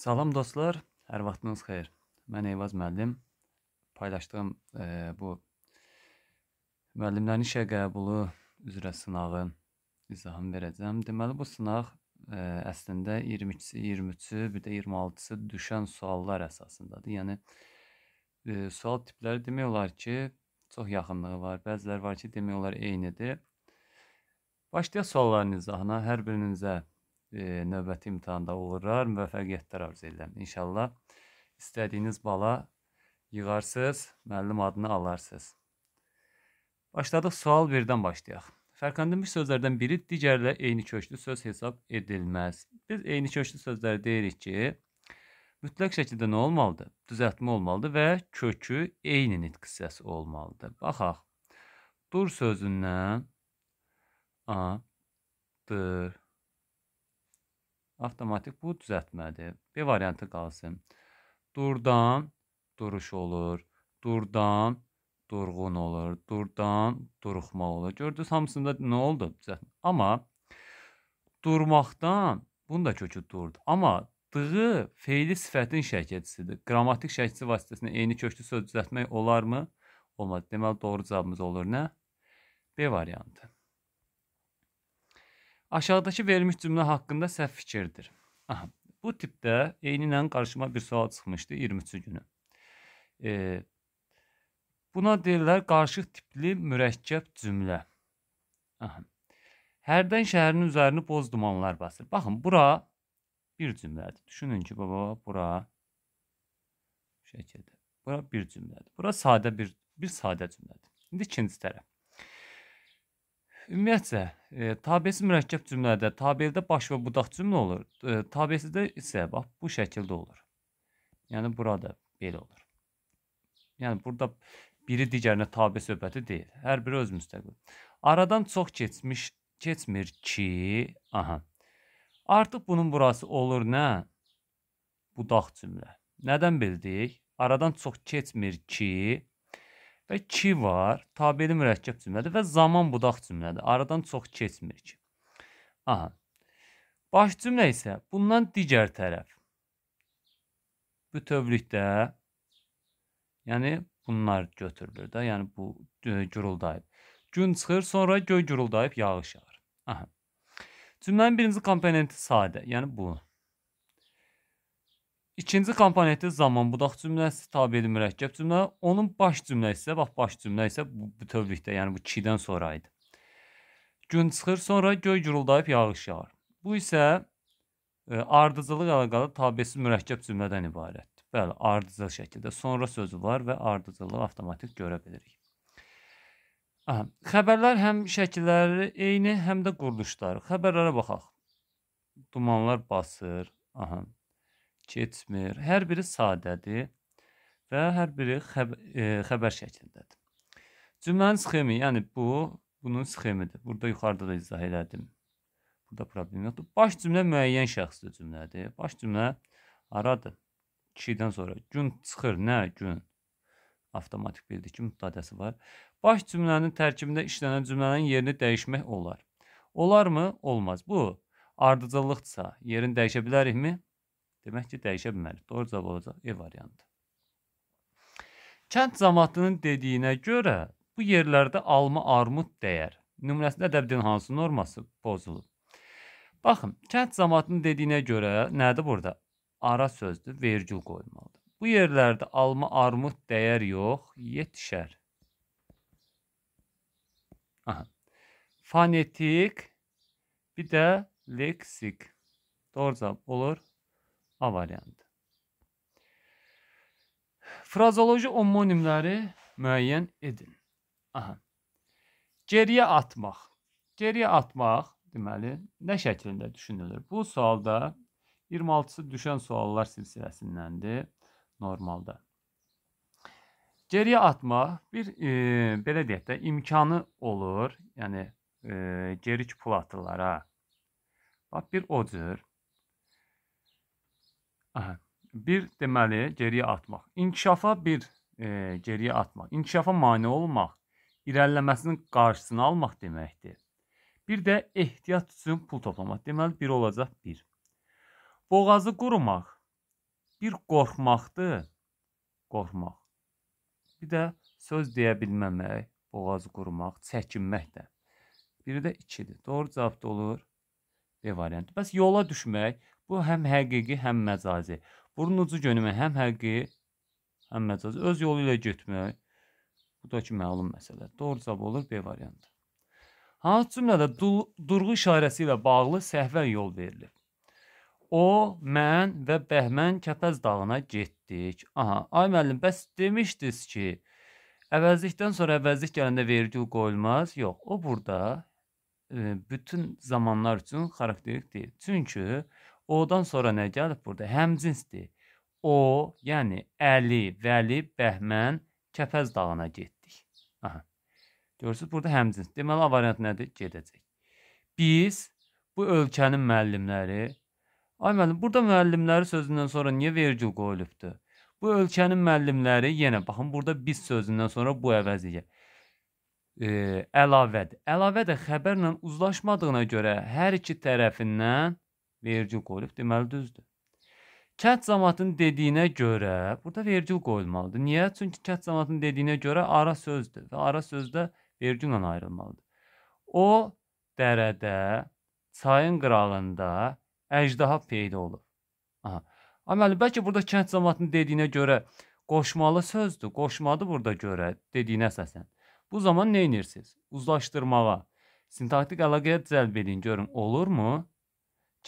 Salam dostlar, hər vaxtınız xeyir. Mən Eyvaz müəllim. Paylaşdığım e, bu müəllimlərin işə qəbulu üzrə sınağı izahını verəcəm. Deməli bu sınaq e, əslində 22-si, 23-ü, bir də 26-sı düşən suallar əsasındadır. Yəni e, sual tipləri demək olar ki, çox yaxınlığı var. Bəziləri var ki, demək olar eynidir. Başlayaq sualların izahına. Hər birinizə e, növbəti imtahanda uğurlar, müvəffəqiyyətlər arzu edirəm. İnşallah istədiyiniz bala yığarsınız, müəllim adını alarsınız. Başladıq sual 1-dən başlayaq. Fərqləndirilmiş sözlərdən biri digərlə eyni köklü söz hesab edilməz. Biz eyni köklü sözləri deyirik ki, mütləq şəkildə nə olmalıdır? Düzəltmə olmalıdır və kökü eyni nitq hissəsi olmalıdır. Baxaq. Dur sözündən a dır Avtomatik bu düzəltmədir. B variantı qalsın. Durdan duruş olur. Durdan durğun olur. Durdan duruxma olur. Gördünüz hamısında nə oldu? Düzəltmə. Amma durmaqdan bunu da kökü durdu. Amma dığı feili sifətin şəkilçisidir. Qrammatik şəkilçisi vasitəsilə eyni köklü söz düzəltmək olarmı? Olmaz. Deməli doğru cavabımız olur nə? B variantı. Aşağıdakı verilmiş cümlə haqqında səhv fikirdir. Aha, bu tipdə eynilə qarşıma bir sual çıxmışdı 23-cü günü. E, buna deyirlər qarşıq tipli mürəkkəb cümlə. Aha. Hərdən şəhərin üzərini boz dumanlar basır. Baxın, bura bir cümlədir. Düşünün ki, baba, bura bu şəkildə. Bura bir cümlədir. Bura sadə bir bir sadə cümlədir. İndi ikinci tərəf. Ümumiyyətcə, e, tabesi mürəkkəb cümlədə tabeldə baş və budaq cümlə olur. E, tabesizdə isə bax bu şəkildə olur. Yəni burada belə olur. Yəni burada biri digərinə tabe söhbəti deyil. Hər biri öz müstəqil. Aradan çox keçmiş keçmir ki, aha. Artıq bunun burası olur nə? Budaq cümlə. Nədən bildik? Aradan çox keçmir ki, və ki var, tabeli mürəkkəb cümlədir və zaman budaq cümlədir. Aradan çox keçmir ki. Aha. Baş cümlə isə bundan digər tərəf. Bütövlükdə yəni bunlar götürülür də, yəni bu guruldayıb. Gün çıxır, sonra göy guruldayıb yağış yağır. Aha. Cümlənin birinci komponenti sadə, yəni bu. İkinci komponenti zaman budaq cümləsi tabeli mürəkkəb cümlə. Onun baş cümlə isə bax baş cümlə isə bu bütövlükdə, yəni bu 2-dən sonra idi. Gün çıxır, sonra göy guruldayıb yağış yağır. Bu isə e, ardıcılıq əlaqəli tabelsiz mürəkkəb cümlədən ibarətdir. Bəli, ardıcıl şəkildə sonra sözü var və ardıcılığı avtomatik görə bilirik. Aha, xəbərlər həm şəkilləri eyni, həm də quruluşları. Xəbərlərə baxaq. Dumanlar basır. Aha, keçmir. Hər biri sadədir və hər biri xəb e, xəbər şəklindədir. Cümlənin sxemi, yəni bu bunun sxemidir. Burada yuxarıda da izah elədim. Burada problem yoxdur. Baş cümlə müəyyən şəxsli cümlədir. Baş cümlə aradır. 2-dən sonra gün çıxır, nə gün? Avtomatik bildik ki, mübtədəsi var. Baş cümlənin tərkibində işlənən cümlənin yerini dəyişmək olar. Olarmı? Olmaz. Bu ardıcıllıqdırsa, yerini dəyişə bilərikmi? Demək ki, dəyişə bilmərik. Doğru cavab olacaq E variantı. Kənd cəmaatının dediyinə görə bu yerlərdə alma armud dəyər. Nümunəsində ədəbdin hansı norması pozulub? Baxın, kənd cəmaatının dediyinə görə nədir burada? Ara sözdür, vergül qoyulmalıdır. Bu yerlərdə alma armud dəyər yox, yetişər. Aha. Fonetik, bir də leksik. Doğru cavab olur A variantı. Frazoloji omonimləri müəyyən edin. Aha. Geriyə atmaq. Geriyə atmaq deməli nə şəklində düşünülür? Bu sualda 26-sı düşən suallar silsiləsindəndir normalda. Geriyə atma bir e, belə deyək də imkanı olur. Yəni e, geri pul atırlar ha. Bax bir o cür Aha. Bir deməli geriyə atmaq. İnkişafa bir e, geriyə atmaq. İnkişafa mane olmaq, irəliləməsinin qarşısını almaq deməkdir. Bir də ehtiyat üçün pul toplamaq. Deməli bir olacaq bir. Boğazı qurumaq. Bir qorxmaqdır. Qorxmaq. Bir də söz deyə bilməmək, boğazı qurumaq, çəkinmək də. Biri də 2-dir. Doğru cavab da olur B variantı. Bəs yola düşmək Bu həm həqiqi, həm məcazi. Burun ucu görmək həm həqiqi, həm məcazi. Öz yolu ilə getmək. Bu da ki, məlum məsələdir. Doğru cavab olur B variantı. Hansı cümlədə durğu işarəsi ilə bağlı səhvə yol verilib? O, mən və Bəhmən Kəpəz dağına getdik. Aha, ay müəllim, bəs demişdiniz ki, əvəzlikdən sonra əvəzlik gələndə vergül qoyulmaz. Yox, o burada e, bütün zamanlar üçün xarakterik deyil. Çünki O-dan sonra nə gəlib burada? Həmcinsdir. O, yəni Əli, Vəli, Bəhmən Kəpəz dağına getdik. Aha. Görürsüz, burada həmcins. Deməli, A variantı nədir? Gedəcək. Biz bu ölkənin müəllimləri Ay müəllim, burada müəllimləri sözündən sonra niyə vergül qoyulubdu? Bu ölkənin müəllimləri yenə baxın burada biz sözündən sonra bu əvəziyə e, əlavədir. Əlavə də xəbərlə uzlaşmadığına görə hər iki tərəfindən Vergil qoyulub, deməli düzdür. Kənd zamatının dediyinə görə, burada vergil qoyulmalıdır. Niyə? Çünki kənd zamatının dediyinə görə ara sözdür və ara sözdə vergillə ayrılmalıdır. O dərədə, çayın qırağında əjdaha peyda olub. Aha. Amma bəlkə burada kənd zamatının dediyinə görə qoşmalı sözdür. Qoşmadı burada görə dediyinə əsasən. Bu zaman nə edirsiniz? Uzlaşdırmağa, sintaktik əlaqəyə cəlb edin, görün olurmu?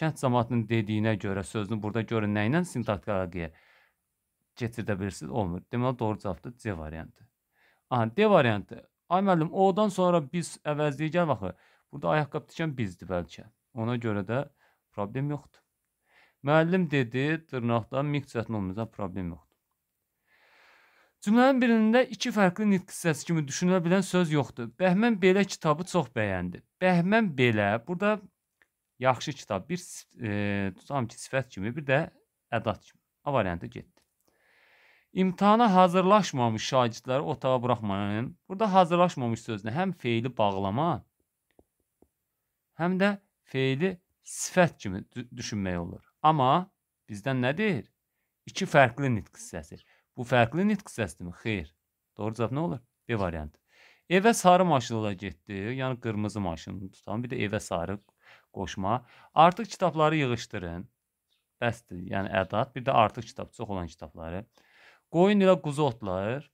kənd cəmaatının dediyinə görə sözünü burada görün nə ilə sintaktikaya keçirdə bilirsiniz, olmur. Deməli doğru cavabdır C variantı. Aha, D variantı. Ay müəllim, O-dan sonra biz əvəzliyə gəl baxı. Burada ayaqqabı tikən bizdir bəlkə. Ona görə də problem yoxdur. Müəllim dedi, dırnaqda miq çətin olmayacaq, problem yoxdur. Cümlənin birində iki fərqli nitq hissəsi kimi düşünülə bilən söz yoxdur. Bəhmən belə kitabı çox bəyəndi. Bəhmən belə, burada yaxşı kitab, bir e, tutam ki, sifət kimi, bir də ədat kimi. A variantı getdi. İmtahana hazırlaşmamış şagirdləri otağa buraxmayın. Burada hazırlaşmamış sözünə həm feili bağlama, həm də feili sifət kimi düşünmək olur. Amma bizdən nə deyir? İki fərqli nitq hissəsi. Bu fərqli nitq hissəsidir? Xeyr. Doğru cavab nə olur? B variantı. Evə sarı maşınla getdi. Yəni qırmızı maşını tutan, bir də evə sarı qoşma. Artıq kitabları yığışdırın. Bəsdir, yəni ədad, bir də artıq kitab, çox olan kitabları. Qoyun ilə quzu otlar,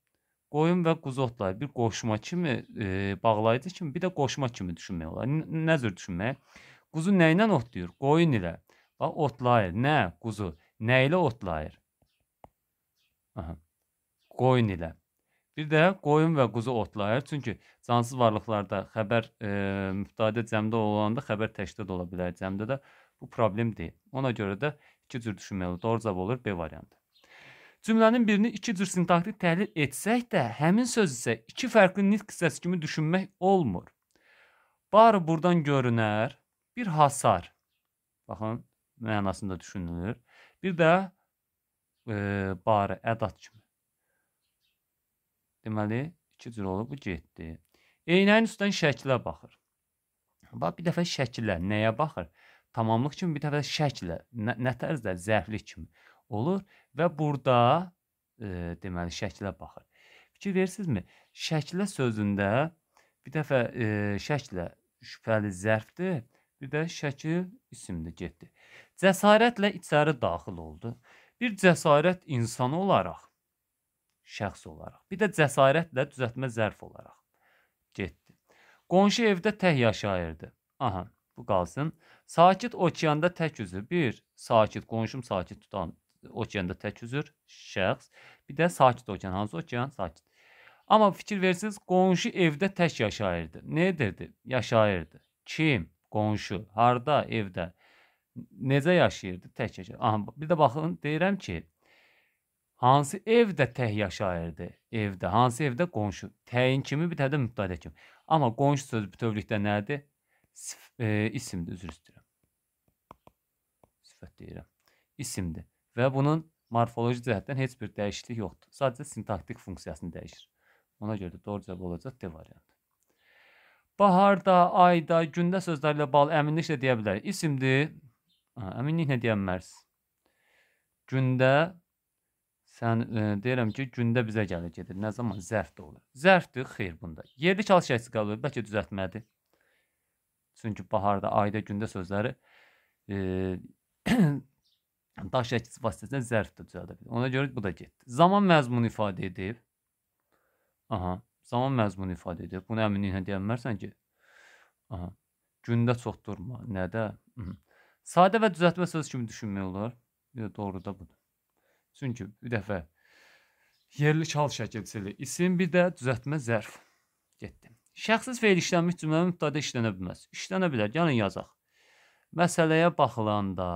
qoyun və quzu otlar bir qoşma kimi, e, bağlayıcı kimi, bir də qoşma kimi düşünmək olar. N nə cür düşünmək? Quzu nə ilə otlayır? Qoyun ilə. Bax, otlayır. Nə? Quzu. Nə ilə otlayır? Aha. Qoyun ilə. Bir də qoyun və quzu otlayır. Çünki cansız varlıqlarda xəbər e, müftədə cəmdə olanda xəbər təkdə də ola bilər. Cəmdə də bu problem deyil. Ona görə də iki cür düşünməli. Doğru cavab olur B variantı. Cümlənin birini iki cür sintaktik təhlil etsək də, həmin söz isə iki fərqli nitq hissəsi kimi düşünmək olmur. Barı burdan görünər bir hasar. Baxın, mənasında düşünülür. Bir də e, barı ədat kimi. Deməli, iki cür olub, bu getdi. Eynəyin üstdən şəklə baxır. Bax, bir dəfə şəklə, nəyə baxır? Tamamlıq kimi bir dəfə şəklə, nə, nə tərzdə zərflik kimi olur və burada e, deməli şəklə baxır. Fikir verirsinizmi? Şəklə sözündə bir dəfə e, şəklə şübhəli zərfdir, bir də şəkil isimdir getdi. Cəsarətlə içəri daxil oldu. Bir cəsarət insanı olaraq şəxs olaraq. Bir də cəsarətlə düzəltmə zərf olaraq getdi. Qonşu evdə tək yaşayırdı. Aha, bu qalsın. Sakit okeanda tək üzür. Bir, sakit, qonşum sakit tutan okeanda tək üzür şəxs. Bir də sakit okean, hansı okean? Sakit. Amma fikir versiniz, qonşu evdə tək yaşayırdı. Nə edirdi? Yaşayırdı. Kim? Qonşu. Harda? Evdə. Necə yaşayırdı? Tək yaşayırdı. Aha, bir də baxın, deyirəm ki, Hansı evdə tək yaşayırdı? Evdə. Hansı evdə? Qonşu. Təyin kimi bir tərdə mübtədə kimi. Amma qonşu sözü bütövlükdə nədir? Sif e, isimdir, üzr istəyirəm. Sifət deyirəm. İsimdir. Və bunun morfoloji cəhətdən heç bir dəyişiklik yoxdur. Sadəcə sintaktik funksiyasını dəyişir. Ona görə də doğru cavab olacaq D variantı. Baharda, ayda, gündə sözləri ilə bağlı əminliklə deyə bilərik. İsimdir. Əminliklə deyə bilməriz. Gündə Sən e, deyirəm ki, gündə bizə gəlir gedir. Nə zaman zərf də olur. Zərfdir, xeyr bunda. Yerli çalış əksikalığı bəlkə düzəltmədi. Çünki baharda, ayda, gündə sözləri e, daş əkisi vasitəsilə zərf də düzəldə bilər. Ona görə bu da getdi. Zaman məzmunu ifadə edib. Aha, zaman məzmunu ifadə edib. Bunu əminliklə deyə bilmərsən ki, aha, gündə çox durma, nədə? Hı -hı. Sadə və düzəltmə söz kimi düşünmək olar. Bir də doğru da budur. Çünki bir dəfə yerli çal şəkilçili isim, bir də düzəltmə zərf. Getdim. Şəxsiz feil işlənmiş cümlə mübtədə işlənə bilməz. İşlənə bilər. Gəlin yazaq. Məsələyə baxılanda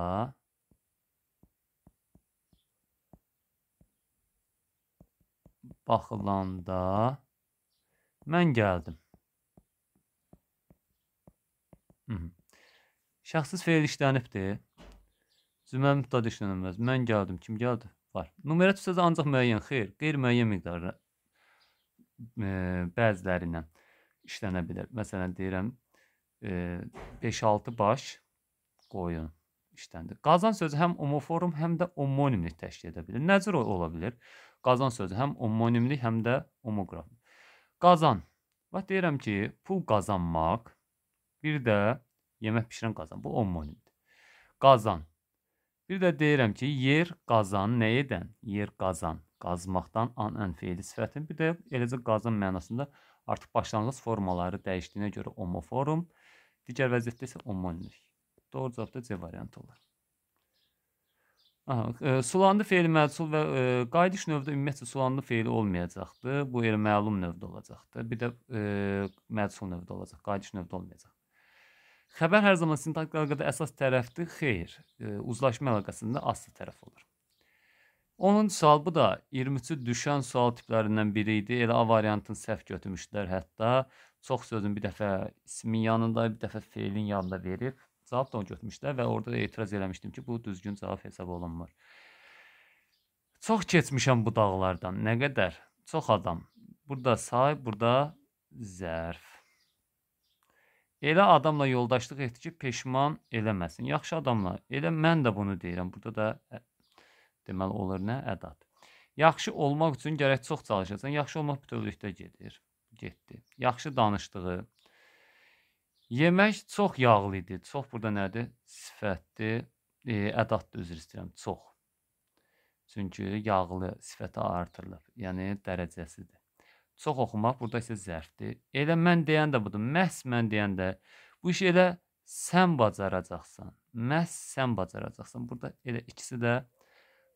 baxılanda mən gəldim. Hı -hı. Şəxsiz feil işlənibdir. Cümlə mübtədə işlənilməz. Mən gəldim. Kim gəldi? var. Numerativ sözü ancaq müəyyən, xeyr, qeyri-müəyyən miqdarda e, bəzilərindən işlənə bilər. Məsələn, deyirəm, e, 5-6 baş qoyun işləndi. Qazan sözü həm homoform, həm də homonimlik təşkil edə bilir. Nəcür ola bilər? Qazan sözü həm homonimlik, həm də homoqraf. Qazan. Bax, deyirəm ki, pul qazanmaq, bir də yemək bişirən qazan. Bu homonimdir. Qazan. Bir də deyirəm ki, yer qazan nə edən? Yer qazan, qazmaqdan an ən feili sifətin. Bir də eləcə qazın mənasında artıq başlanğıc formaları dəyişdiyinə görə homoforum, digər vəziyyətdə isə homonimlik. Doğru cavab da C variantı olar. Aha, e, sulandı feili məcul və e, qayıdış növdə ümumiyyətlə sulandı feili olmayacaqdı. Bu elə məlum növdə olacaqdı. Bir də e, məcul növdə olacaq, qayıdış növdə olmayacaq. Xəbər hər zaman sintaktik əlaqədə əsas tərəfdir, xeyr. E, uzlaşma əlaqəsində aslı tərəf olur. Onun cavabı da 23-cü düşən sual tiplərindən biri idi. Elə A variantını səhv götürmüşdülər hətta. Çox sözün bir dəfə ismin yanında, bir dəfə feilin yanında verib cavab da onu götürmüşdülər və orada da etiraz eləmişdim ki, bu düzgün cavab hesab olunmur. Çox keçmişəm bu dağlardan. Nə qədər? Çox adam. Burada say, burada zərf. Elə adamla yoldaşlıq etdi ki, peşman eləməsin. Yaxşı adamla. Elə mən də bunu deyirəm. Burada da deməli olur nə? Ədad. Yaxşı olmaq üçün gərək çox çalışasan. Yaxşı olmaq bütövlükdə gedir. Getdi. Yaxşı danışdığı. Yemək çox yağlı idi. Çox burada nədir? Sifətdir. E, ədaddır, üzr istəyirəm. Çox. Çünki yağlı sifəti artırılıb. Yəni dərəcəsidir çox oxumaq, burada isə zərfdir. Elə mən deyən də budur. Məhz mən deyən də bu işi elə sən bacaracaqsan. Məhz sən bacaracaqsan. Burada elə ikisi də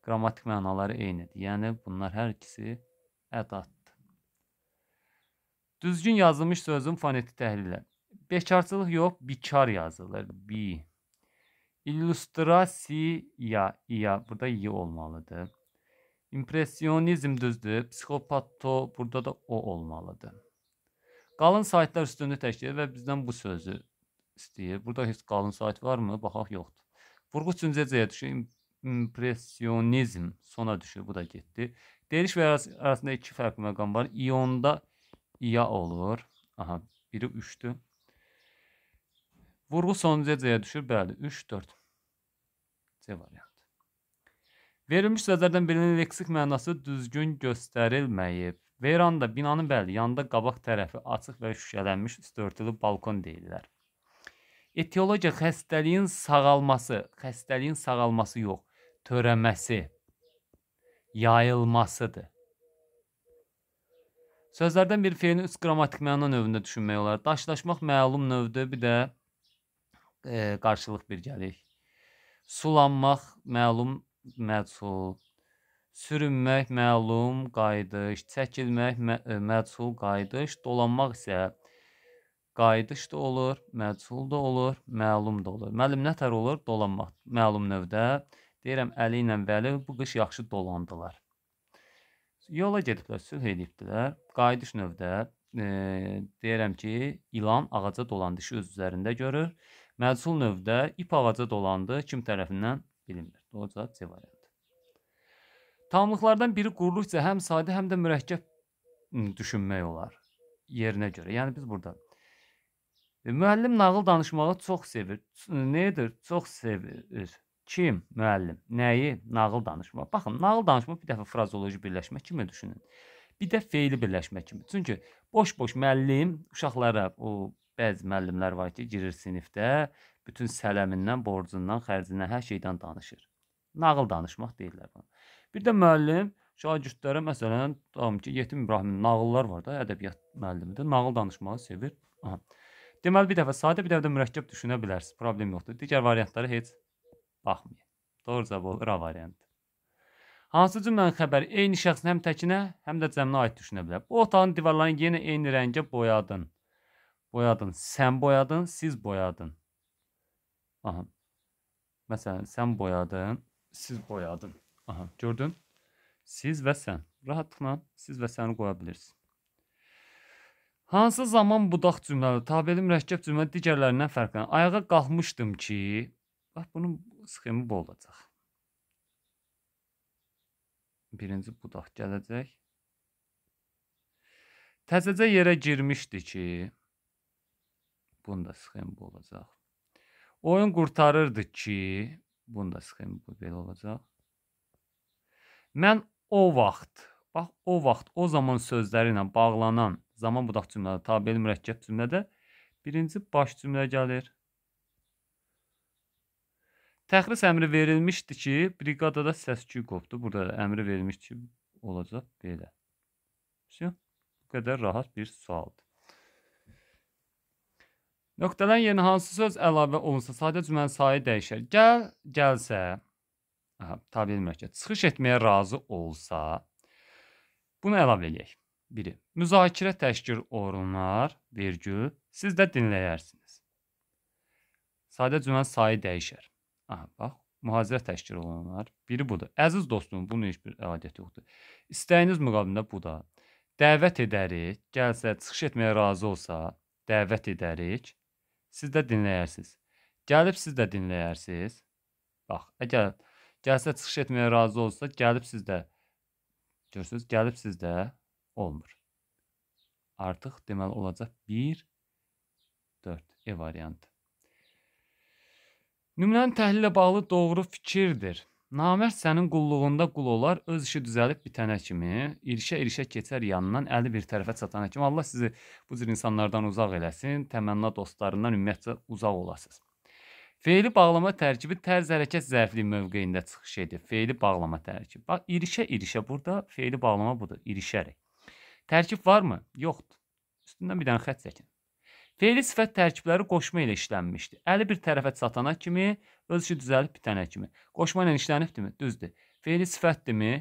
qrammatik mənaları eynidir. Yəni bunlar hər ikisi ədatdır. Düzgün yazılmış sözün foneti təhlili. Bekarçılıq yox, bikar yazılır. Bi. İllustrasiya, iya burada y olmalıdır. İmpressionizm düzdür, psixopatto burada da o olmalıdır. Qalın saytlar üstünü təşkil və bizdən bu sözü istəyir. Burada heç qalın sayt varmı? Baxaq, yoxdur. Vurğu üçüncəyə düşür. İmpressionizm sona düşür. Bu da getdi. Deriş və arasında iki fərqli məqam var. İonda iya olur. Aha, biri 3-dür. Vurğu sonuncuya C-yə düşür. Bəli, 3 4. C var ya. Verilmiş sözlərdən birinin leksik mənası düzgün göstərilməyib. Veranda binanın bəli yanında qabaq tərəfi açıq və şüşələnmiş üstörtülü balkon deyirlər. Etiologiya xəstəliyin sağalması, xəstəliyin sağalması yox, törəməsi, yayılmasıdır. Sözlərdən bir feilin üst qrammatik məna növündə düşünmək olar. Daşlaşmaq məlum növdür, bir də e, qarşılıq bir gəlir. Sulanmaq məlum məçhul. Sürünmək məlum qayıdış, çəkilmək mə e, məçhul qayıdış, dolanmaq isə qayıdış da olur, məçhul da olur, məlum da olur. Müəllim nə tər olur? Dolanmaq. Məlum növdə deyirəm Əli ilə Vəli bu qış yaxşı dolandılar. Yola gediblər, sülh edibdilər. Qayıdış növdə e, deyirəm ki, ilan ağaca dolandı, işi öz üzərində görür. Məchul növdə ip ağaca dolandı, kim tərəfindən bilinmir. Olacaq C variantı. Tamamlıqlardan biri qurulduqca həm sadə, həm də mürəkkəb düşünmək olar yerinə görə. Yəni biz burada e, müəllim nağıl danışmağı çox sevir. Nədir? Çox sevir. Kim? Müəllim. Nəyi? Nağıl danışmaq. Baxın, nağıl danışmaq bir dəfə frazoloji birləşmə kimi düşünün. Bir də feili birləşmə kimi. Çünki boş-boş müəllim uşaqlara o bəzi müəllimlər var ki, girir sinifdə, bütün sələmindən, borcundan, xərcindən, hər şeydən danışır. Nağıl danışmaq deyirlər buna. Bir də müəllim şagirdlərə məsələn, tam ki, Yetim İbrahimin nağıllar var da, ədəbiyyat müəllimidir. Nağıl danışmağı sevir. Aha. Deməli bir dəfə sadə, bir dəfə də mürəkkəb düşünə bilərsiniz. Problem yoxdur. Digər variantlara heç baxmayın. Doğru cavab olur A variantı. Hansı cümlənin xəbəri eyni şəxsin həm təkinə, həm də cəminə aid düşünə bilər. Bu otağın divarlarını yenə eyni rəngə boyadın. Boyadın. Sən boyadın, siz boyadın. Aha. Məsələn, sən boyadın siz qoyadın. Aha, gördün? Siz və sən. Rahatlıqla siz və səni qoya bilirsiniz. Hansı zaman budaq cümlələri tabeli mürəkkəb cümlə digərlərindən fərqlənir? Ayağa qalxmışdım ki, bax bunun sxemi bu olacaq. Birinci budaq gələcək. Təzəcə yerə girmişdi ki, bunun da sxemi bu olacaq. Oyun qurtarırdı ki, Bunu da sıxayım, bu belə olacaq. Mən o vaxt, bax o vaxt, o zaman sözləri ilə bağlanan zaman budaq cümlədə, tabeli mürəkkəb cümlədə birinci baş cümlə gəlir. Təxris əmri verilmişdi ki, briqadada səs-küy qopdu. Burada da əmri verilmişdi ki, olacaq belə. Şu, bu qədər rahat bir sualdır. Nöqtədən yerinə hansı söz əlavə olunsa, sadə cümlənin sayı dəyişər. Gəl, gəlsə, aha, tabi mürəkkəb, çıxış etməyə razı olsa, bunu əlavə eləyək. Biri, müzakirə təşkil olunar, virgül, siz də dinləyərsiniz. Sadə cümlənin sayı dəyişər. Aha, bax, mühazirə təşkil olunar. Biri budur. Əziz dostum, bunun heç bir əlaqəti yoxdur. İstəyiniz müqabilində bu da. Dəvət edərik, gəlsə, çıxış etməyə razı olsa, dəvət edərik siz də dinləyərsiniz. Gəlib siz də dinləyərsiniz. Bax, əgər gəlsə çıxış etməyə razı olsa, gəlib siz də görürsüz, gəlib siz də olmur. Artıq deməli olacaq 1 4 E variantı. Nümunənin təhlili ilə bağlı doğru fikirdir. Namərd sənin qulluğunda qul olar, öz işi düzəlib bitənə kimi, irişə-irişə keçər yanından, əli bir tərəfə çatana kimi. Allah sizi bu cür insanlardan uzaq eləsin, təmənna dostlarından ümumiyyətcə uzaq olasınız. Feili bağlama tərkibi tərz hərəkət zərfliyi mövqeyində çıxış edir. Feili bağlama tərkibi. Bax, irişə-irişə burada feili bağlama budur, irişərək. Tərkib varmı? Yoxdur. Üstündən bir dənə xətt çəkin. Feili sifət tərkibləri qoşma ilə işlənmişdir. Əli bir tərəfə çatana kimi Ölçü düzəlib bitənə kimi. Qoşma ilə işlənibdimi? Düzdür. Feili sifətdirmi?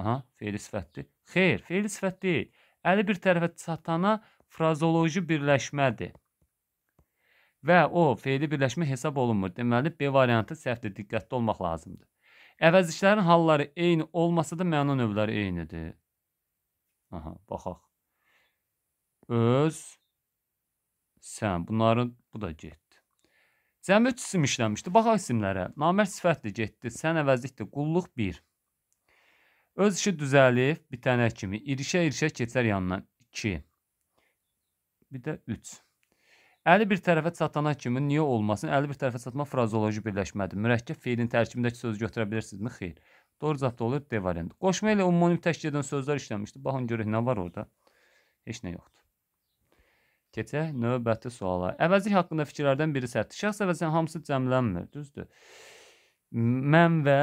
Aha, feili sifətdir. Xeyr, feili sifət deyil. Əli bir tərəfə çatana frazoloji birləşmədir. Və o feili birləşmə hesab olunmur. Deməli, B variantı səhvdir. Diqqətli olmaq lazımdır. Əvəzliklərin halları eyni olmasa da məna növləri eynidir. Aha, baxaq. Öz, sən. Bunların, bu da get. Cəmi 3 isim işlənmişdi. Baxaq isimlərə. Namərd sifətdir, getdi. Sən əvəzlikdir. Qulluq 1. Öz işi düzəlib, bitənə kimi. İrişə-irişə keçər yanına 2. Bir də 3. Əli bir tərəfə çatana kimi niyə olmasın? Əli bir tərəfə çatma frazoloji birləşmədir. Mürəkkəb feilin tərkibindəki sözü götürə bilirsinizmi? Xeyr. Doğru cavab da olur D variantı. Qoşma ilə umumonim təşkil edən sözlər işlənmişdi. Baxın görək nə var orada? Heç nə yoxdur. Keçək növbəti suala. Əvəzlik haqqında fikirlərdən biri sərtdir. Şəxs əvəzinin hamısı cəmlənmir, düzdür? Mən və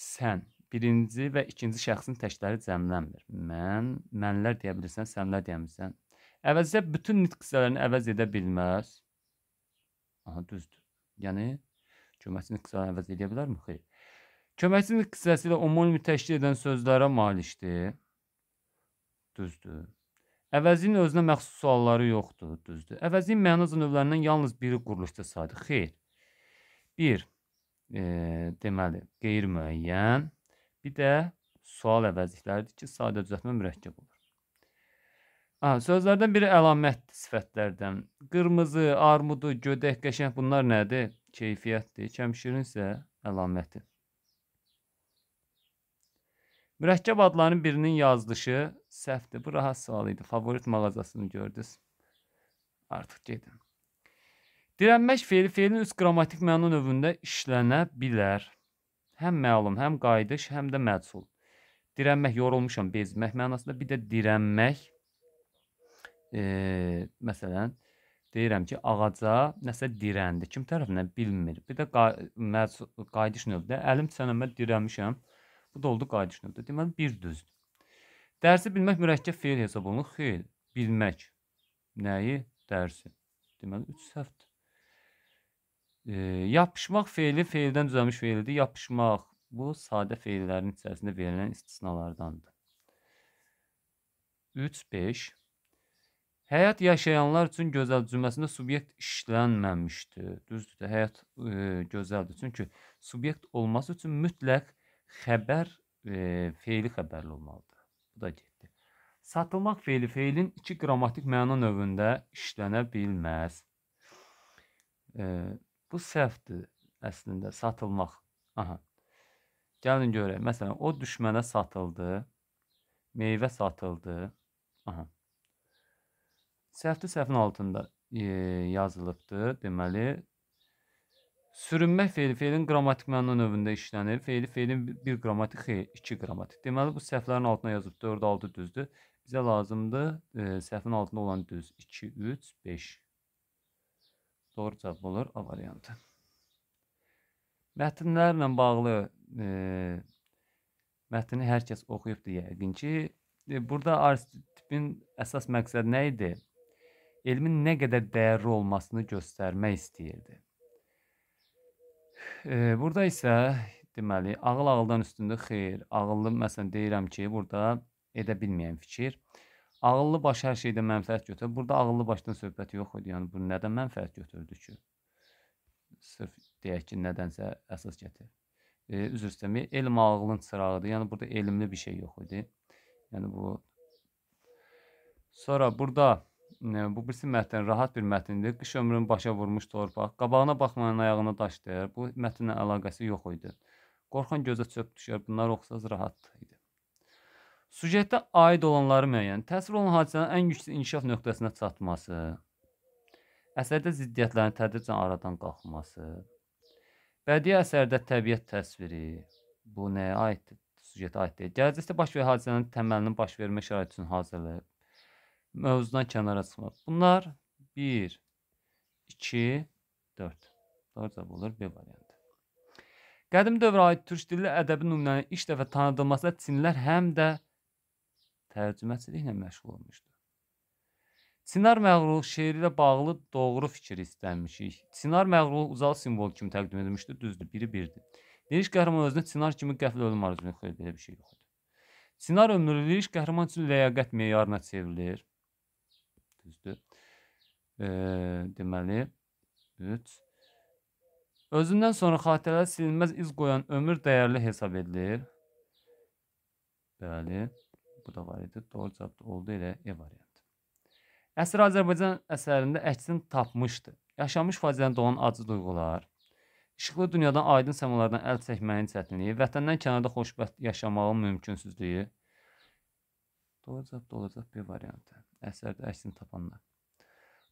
sən birinci və ikinci şəxsin təkləri cəmlənmir. Mən, mənlər deyə bilirsən, sənlər deyə bilirsən. Əvəzlə bütün nitq hissələrini əvəz edə bilməz. Aha, düzdür. Yəni köməkçi nitq hissələrini əvəz edə bilərmi? Xeyr. Köməkçi nitq hissəsi ilə ümumi təşkil edən sözlərə malikdir. Düzdür. Əvəzin özünə məxsus sualları yoxdur, düzdür. Əvəzin mənaca növlərindən yalnız biri quruluşda sadə. Xeyr. 1. E, deməli, qeyri-müəyyən. Bir də sual əvəzlikləridir ki, sadə düzəltmə mürəkkəb olur. Ha, sözlərdən biri əlamətdir sifətlərdən. Qırmızı, armudu, gödək, qəşəng bunlar nədir? Keyfiyyətdir. Kəmşirin isə əlaməti. Mürəkkəb adların birinin yazılışı səhvdir. Bu rahat sual idi. Favorit mağazasını gördünüz. Artıq gedin. Dirənmək feili feilin üst qrammatik məna növündə işlənə bilər. Həm məlum, həm qayıdış, həm də məcul. Dirənmək, yorulmuşam, bezmək mənasında bir də dirənmək e, məsələn, deyirəm ki, ağaca nəsə dirəndi. Kim tərəfindən bilmir. Bir də qay qayıdış növdə əlim sənəmə dirənmişəm Bu da oldu qay düşünüldü. Deməli, bir düzdür. Dərsi bilmək mürəkkəb feil hesab olunur. Xeyr, bilmək. Nəyi? Dərsi. Deməli, 3 səhvdir. E, yapışmaq feili feildən düzəlmiş feildir. Yapışmaq bu sadə feillərin içərisində verilən istisnalardandır. 3 5 Həyat yaşayanlar üçün gözəl cümləsində subyekt işlənməmişdir. Düzdür də, həyat e, gözəldir. Çünki subyekt olması üçün mütləq xəbər e, feili xəbərli olmalıdır. Bu da getdi. Satılmaq feili feilin iki qrammatik məna növündə işlənə bilməz. E, bu səhvdir əslində satılmaq. Aha. Gəlin görək. Məsələn, o düşmənə satıldı. Meyvə satıldı. Aha. Səhvdir səhvin altında e, yazılıbdır. Deməli, Sürünmək feili feilin qrammatik məna növündə işlənir. Feili feilin 1 qrammatik, 2 qrammatik. Deməli bu səhvlərin altına yazıb 4 6 düzdür. Bizə lazımdır e, səhvin altında olan düz 2 3 5. Doğru cavab olur A variantı. Mətnlərlə bağlı e, mətni hər kəs oxuyubdur yəqin ki. E, burada Aristotipin əsas məqsədi nə idi? Elmin nə qədər dəyərli olmasını göstərmək istəyirdi. Eee, burda isə deməli, ağıl ağıldan üstündür. Xeyr, ağıllı məsələn deyirəm ki, burda edə bilməyən fikir, ağıllı baş hər şeydən mənfəət götürür. Burda ağıllı başdan söhbət yox idi. Yəni bu nədən mənfəət götürdü ki? Sırf deyək ki, nədənsə əsas gətir. Eee, üzr istəmə, elm ağılın çırağıdır. Yəni burda elmli bir şey yox idi. Yəni bu Sonra burda bu birisi mətn rahat bir mətndir. Qış ömrünü başa vurmuş torpaq, qabağına baxmayan ayağına daş dəyər. Bu mətnlə əlaqəsi yox idi. Qorxan gözə çöp düşər. Bunlar oxusaz rahat idi. Sujetdə aid olanları müəyyən, təsvir olunan hadisənin ən güclü inkişaf nöqtəsinə çatması, əsərdə ziddiyyətlərin tədricən aradan qalxması, bədii əsərdə təbiət təsviri, bu nəyə aiddir? Sujetə aid deyil. Gələcəkdə baş verən hadisənin təməlinin baş vermə şəraiti üçün hazırlıq, mövzudan kənara çıxmaq. Bunlar 1, 2, 4. Doğru cavab olur B variantı. Qədim dövrə aid türk dilli ədəbi nümunənin ilk dəfə tanıdılmasına Çinlər həm də tərcüməçiliklə məşğul olmuşdu. Sinar məğrur şeiri ilə bağlı doğru fikir istənmişik. Sinar məğrur ucal simvol kimi təqdim edilmişdir. Düzdür, biri birdir. Liriş qəhrəman özünə sinar kimi qəfil ölüm arzunu xeyir belə bir şey yoxdur. Sinar ömrü liriş qəhrəman üçün ləyaqət meyarına çevrilir düzdür. E, deməli 3 Özündən sonra xatirələr silinməz iz qoyan ömür dəyərli hesab edilir. Bəli, bu da var idi. Doğru cavab da oldu elə E variantı. Əsr Azərbaycan əsərində əksini tapmışdı. Yaşamış faciədən doğan acı duyğular, işıqlı dünyadan aydın səmalardan əl çəkməyin çətinliyi, vətəndən kənarda xoşbəxt yaşamağın mümkünsüzlüyü. Doğru cavab da olacaq B variantı əsərdə əksini tapanlar.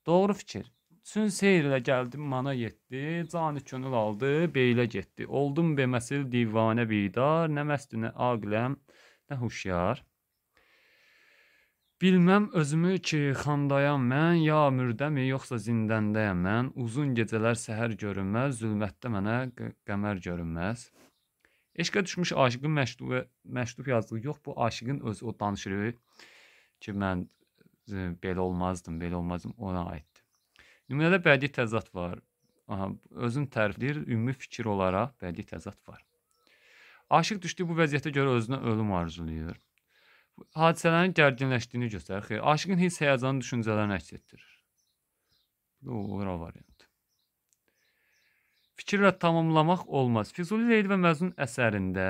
Doğru fikir. Çün seyrlə gəldim, mana yetdi, cani könül aldı, beylə getdi. Oldum beməsil divanə bidar, nə məstü, nə aqləm, nə huşyar. Bilməm özümü ki, xandayam mən, ya mürdəmi, yoxsa zindəndəyəm mən. Uzun gecələr səhər görünməz, zülmətdə mənə qəmər görünməz. Eşqə düşmüş aşıqın məktub məktub yazdığı yox, bu aşıqın özü o danışır ki, mən belə olmazdım, belə olmazdım ona aiddir. Nümunədə bədii təzad var. Aha, özüm tərifləyir, ümumi fikir olaraq bədii təzad var. Aşıq düşdüyü bu vəziyyətə görə özünə ölüm arzulayır. Hadisələrin gərginləşdiyini göstərir. Xeyr, aşığın hiss həyəcanı düşüncələrini əks etdirir. Bu ora variantı. Fikirlə tamamlamaq olmaz. Füzuli Leyli və Məcnun əsərində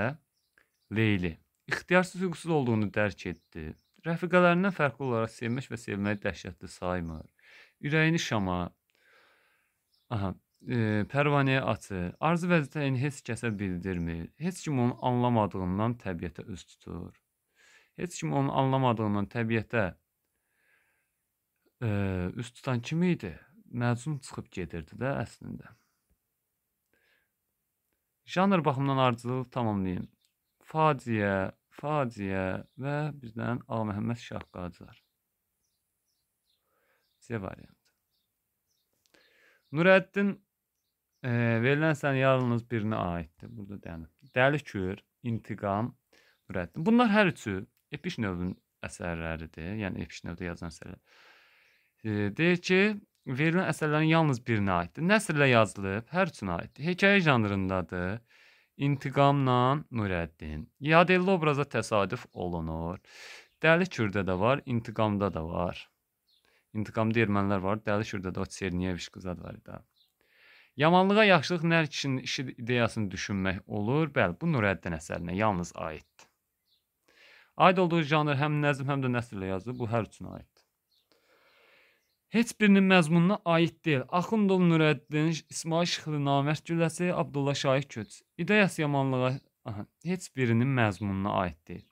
Leyli ixtiyarsız hüquqsuz olduğunu dərk etdi Rəfiqələrindən fərqli olaraq sevmək və sevməyi dəhşətli saymır. Ürəyini Şama, aha, e, pərvanəyə açır. Arzu vəziyyətini heç kəsə bildirmir. Heç kim onu anlamadığından təbiətə üz tutur. Heç kim onu anlamadığından təbiətə e, üz tutan kim idi? Məcnun çıxıb gedirdi də əslində. Janr baxımından ardıcılıq tamamlayın. Faciə, Faciə və bizdən A. Məhəmməd Şah Qacar. C variantı. Nurəddin e, verilən sən yalnız birinə aiddir. Burada dənib. Dəli kür, intiqam, Nurəddin. Bunlar hər üçü epiş növün əsərləridir. Yəni epiş növdə yazılan əsərlər. E, deyir ki, verilən əsərlərin yalnız birinə aiddir. Nəsrlə yazılıb, hər üçünə aiddir. Hekayə janrındadır. İntiqamla Nurəddin. Yadelli obraza təsadüf olunur. Dəli Kürdə də var, İntiqamda da var. İntiqamda ermənilər var, Dəli Kürdə də o Çerniyeviç qızad var idi. Yamanlığa yaxşılıq nər kişinin işi ideyasını düşünmək olur. Bəli, bu Nurəddin əsərinə yalnız aiddir. Aid olduğu janr həm nəzm, həm də nəsrlə yazılıb. Bu hər üçün aiddir heç birinin məzmununa aid deyil. Axundov Nurəddin, İsmail Şıxlı, Namərd Gülləsi, Abdullah Şahid Köç. İdeyası yamanlığa aha, heç birinin məzmununa aid deyil.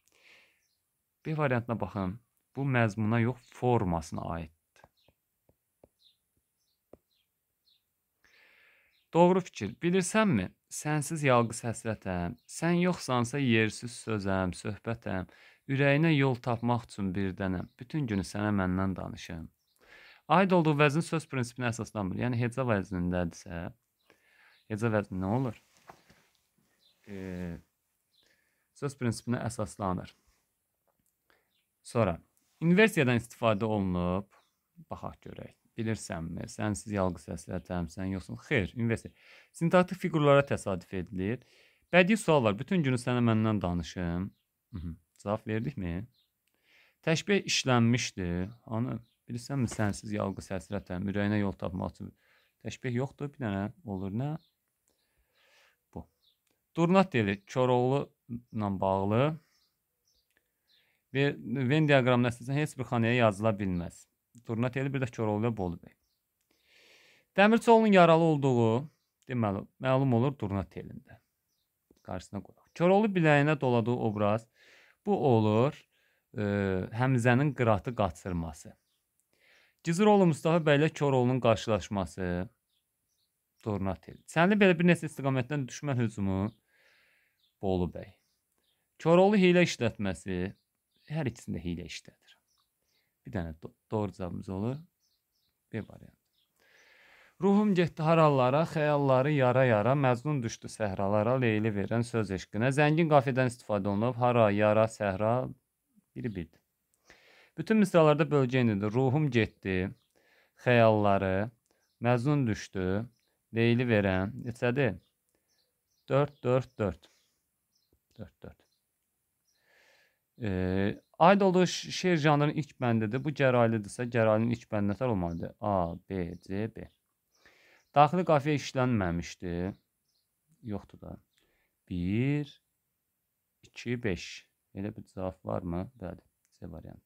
B variantına baxın. Bu məzmuna yox, formasına aiddir. Doğru fikir. Bilirsənmi? Sənsiz yalqız həsrətəm. Sən yoxsansa yersiz sözəm, söhbətəm. Ürəyinə yol tapmaq üçün birdənəm. Bütün günü sənə məndən danışım aid olduğu vəzn söz prinsipinə əsaslanmır. Yəni heca vəznindədirsə, heca vəzni nə olur? E, söz prinsipinə əsaslanır. Sonra inversiyadan istifadə olunub, baxaq görək. Bilirsənmi? Sənsiz yalqı səslə təmsən yoxsun. Xeyr, inversiya. Sintaktik fiqurlara təsadüf edilir. Bədii sual var. Bütün günü sənə məndən danışım. Cavab verdikmi? Təşbih işlənmişdi. Hanı Bilirsənmi sənsiz yalqız həsrətəm, ürəyinə yol tapmaq üçün. Təşbih yoxdur, bir dənə olur nə? Bu. Durnat deyir, Koroğlu ilə bağlı. Ve Venn diaqramına əsasən heç bir xanaya yazıla bilməz. Durnat deyir, bir də Koroğlu Bolu bəy. Dəmirçoğlunun yaralı olduğu deməli məlum olur Durnat elində. Qarşısına qoyaq. Koroğlu biləyinə doladığı obraz bu olur e, Həmzənin qıratı qaçırması. Ciziroğlu Mustafa bəylə Koroğlunun qarşılaşması. Dornatel. Sənli belə bir neçə istiqamətdən düşmən hücumu. Bolu bəy. Koroğlu hiylə işlətməsi. Hər ikisində hiylə işlədir. Bir dənə do doğru cavabımız olur. B variantı. Ruhum getdi harallara, xəyalları yara-yara, Məcnun düşdü səhralara, Leyli verən söz eşqinə. Zəngin qafiyədən istifadə olunub. Hara, yara, səhra biri birdir. Bütün misralarda bölgə indidir. Ruhum getdi, xəyalları, məzun düşdü, deyili verən. Neçədir? 4, 4, 4. 4, 4. E, aid olduğu şeir janrının ilk bəndidir. Bu gəraylıdırsa, gərayının ilk bəndi nətər olmalıdır? A, B, C, B. Daxili qafiyə işlənməmişdir. Yoxdur da. 1, 2, 5. Elə bir cavab varmı? Bəli, C variantı.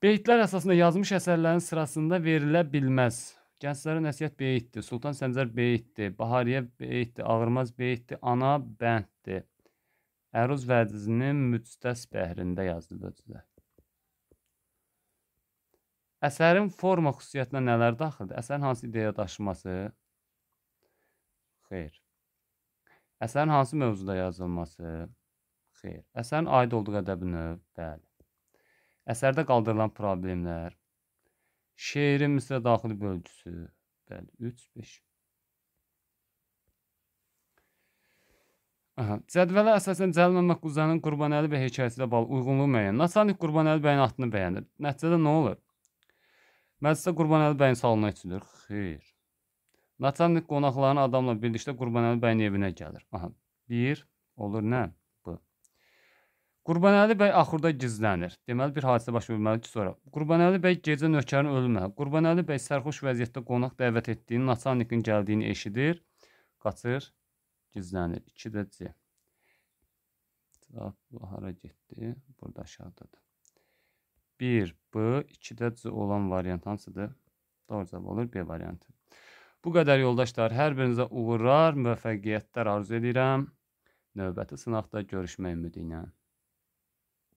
Beytlər əsasında yazmış əsərlərin sırasında verilə bilməz. Gənclərə nəsihət beytdir, Sultan Səncər beytdir, Bahariyə beytdir, Ağırmaz beytdir, Ana bənddir. Əruz vəcizinin müctəs bəhrində yazdı vəcizlər. Əsərin forma xüsusiyyətinə nələr daxildir? Əsərin hansı ideya daşıması? Xeyr. Əsərin hansı mövzuda yazılması? Xeyr. Əsərin aid olduğu ədəbini? Bəli. Əsərdə qaldırılan problemlər, şeirin misra daxili bölgüsü, bəli, 3, 5. Aha. Cədvələ əsasən Cəlil Məmməd Quzanın Qurbanəli bəy hekayəsi ilə bağlı uyğunluğu müəyyən. Naçalnik Qurbanəli bəyin atını bəyənir. Nəticədə nə olur? Məclisdə Qurbanəli bəyin salona içilir. Xeyr. Naçalnik qonaqların adamla birlikdə Qurbanəli bəyin evinə gəlir. Aha. 1 olur nə? Qurbanəli bəy axırda gizlənir. Deməli bir hadisə baş verməli ki, sonra Qurbanəli bəy gecə nökərin ölümünə, Qurbanəli bəy sərxoş vəziyyətdə qonaq dəvət etdiyini, naçalnikin gəldiyini eşidir, qaçır, gizlənir. 2 də C. Cavab hara getdi? Burada aşağıdadır. 1 B, 2 də C olan variant hansıdır? Doğru cavab olur B variantı. Bu qədər yoldaşlar, hər birinizə uğurlar, müvəffəqiyyətlər arzu edirəm. Növbəti sınaqda görüşmək ümidi ilə.